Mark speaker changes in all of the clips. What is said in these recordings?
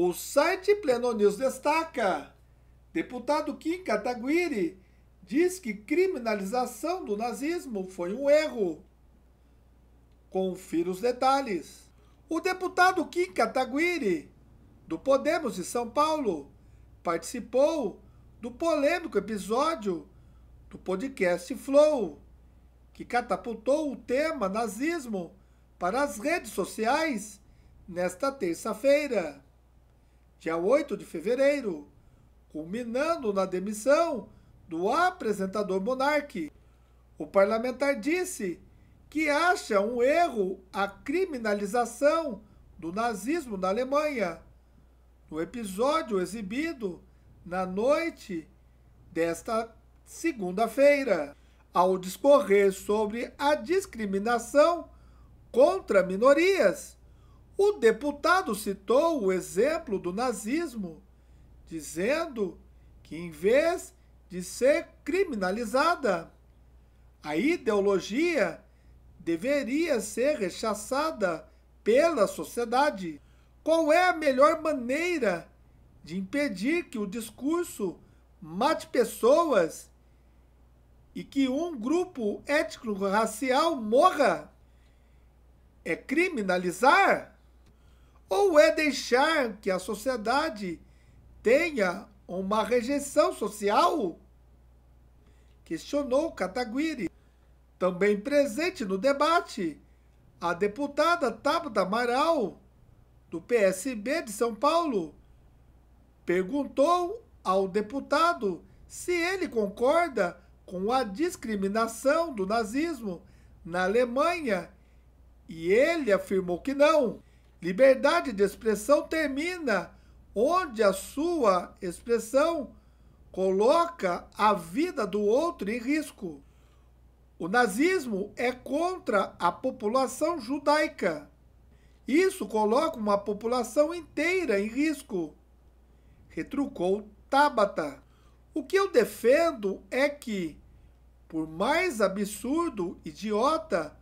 Speaker 1: O site Pleno News destaca: deputado Kim Kataguiri diz que criminalização do nazismo foi um erro. Confira os detalhes. O deputado Kim Kataguiri, do Podemos de São Paulo, participou do polêmico episódio do podcast Flow, que catapultou o tema nazismo para as redes sociais nesta terça-feira dia 8 de fevereiro, culminando na demissão do apresentador Monarque. O parlamentar disse que acha um erro a criminalização do nazismo na Alemanha. No episódio exibido na noite desta segunda-feira, ao discorrer sobre a discriminação contra minorias o deputado citou o exemplo do nazismo, dizendo que, em vez de ser criminalizada, a ideologia deveria ser rechaçada pela sociedade. Qual é a melhor maneira de impedir que o discurso mate pessoas e que um grupo étnico-racial morra? É criminalizar? ou é deixar que a sociedade tenha uma rejeição social? Questionou Cataguiri. Também presente no debate, a deputada Tabata Amaral, do PSB de São Paulo, perguntou ao deputado se ele concorda com a discriminação do nazismo na Alemanha e ele afirmou que não. Liberdade de expressão termina onde a sua expressão coloca a vida do outro em risco. O nazismo é contra a população judaica. Isso coloca uma população inteira em risco. Retrucou Tabata. O que eu defendo é que, por mais absurdo, idiota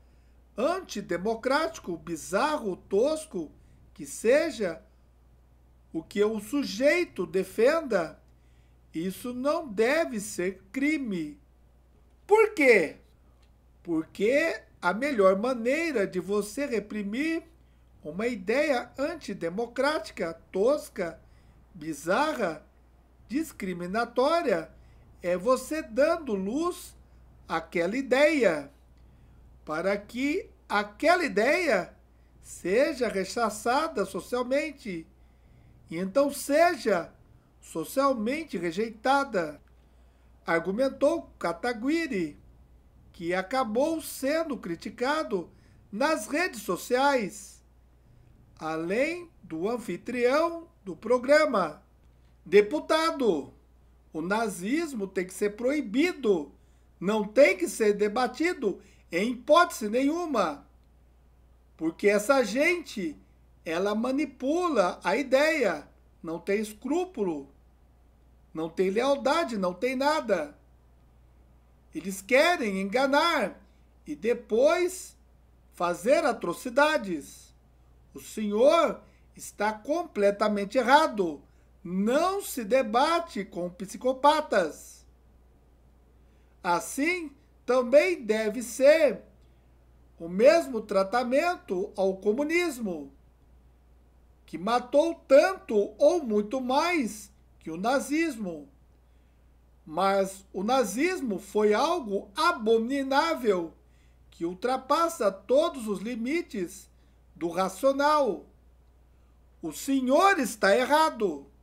Speaker 1: antidemocrático, bizarro, tosco que seja, o que o sujeito defenda, isso não deve ser crime. Por quê? Porque a melhor maneira de você reprimir uma ideia antidemocrática, tosca, bizarra, discriminatória, é você dando luz àquela ideia para que aquela ideia seja rechaçada socialmente e então seja socialmente rejeitada. Argumentou Kataguiri, que acabou sendo criticado nas redes sociais, além do anfitrião do programa. Deputado, o nazismo tem que ser proibido, não tem que ser debatido em hipótese nenhuma. Porque essa gente, ela manipula a ideia, não tem escrúpulo, não tem lealdade, não tem nada. Eles querem enganar e depois fazer atrocidades. O senhor está completamente errado. Não se debate com psicopatas. Assim, também deve ser o mesmo tratamento ao comunismo, que matou tanto ou muito mais que o nazismo. Mas o nazismo foi algo abominável que ultrapassa todos os limites do racional. O senhor está errado.